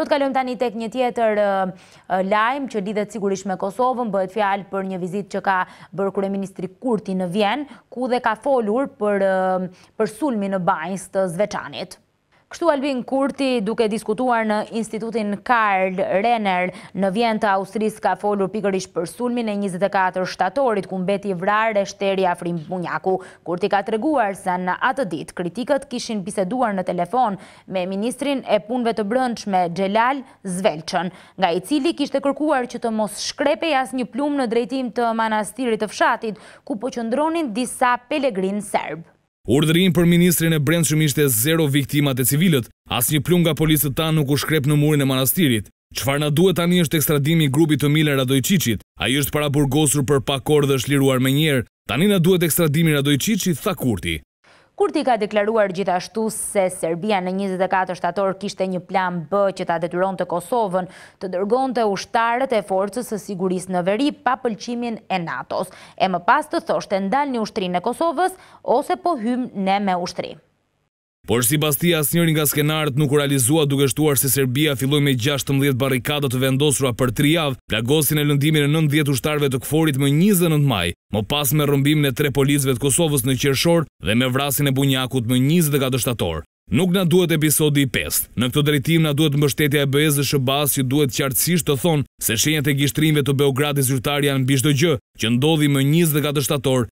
Do të kalojmë tani tek një tjetër lajm që lidhet sigurisht me Kosovën, bëhet fjalë për një vizitë që ka bërë kryeministri Kurti në Vjen, ku dhe ka folur për për sulmin në bajnës të Zveçanit. Kështu Albin Kurti duke diskutuar në institutin Karl Renner në vjen të Austris ka folur pikërish për sulmin e 24 shtatorit ku mbeti vrar e shteri Afrim Bunjaku. Kurti ka të reguar se në atë dit kritikët kishin biseduar në telefon me ministrin e punve të brëndsh me Gjelal Zvelqën, nga i cili kishte kërkuar që të mos shkrepe jas një plumë në drejtim të manastirit të fshatit ku po qëndronin disa pelegrin serbë. Urdërin për ministrin e brendshëm ishte zero viktimat e civilët, as një plumb nga policët tanë nuk u shkrep në murin e manastirit. Qfar në duhet tani është ekstradimi grupit të Miller Radojqicit, a i është para burgosur për pakor dhe shliruar me njerë, tani në duhet ekstradimi Radojqicit, tha Kurti kur ti ka deklaruar gjithashtu se Serbia në 24 shtator kishte një plan B që ta detyron të Kosovën, të dërgon të ushtarët e forcës së siguris në veri pa pëlqimin e NATO-s, e më pas të thoshtë ndal një ushtri në Kosovës ose po hymë ne me ushtri. Por si pas ti asë njërin nga skenarët nuk u realizua duke shtuar se Serbia filloj me 16 barikadat të vendosura për 3 javë, plagosin e lëndimin e 90 ushtarve të këforit më 29 maj, më pas me rëmbim në tre polizve të Kosovës në qërëshor dhe me vrasin e bunjakut më 24 shtatorë. Nuk në duhet episodi i 5, në këto drejtim në duhet mbështetja e bëjës dhe shëbas që duhet qartësisht të thonë se shenjët e gjishtrimve të Beogradis zyrtar janë bishdo gjë që ndodhi më 24 shtator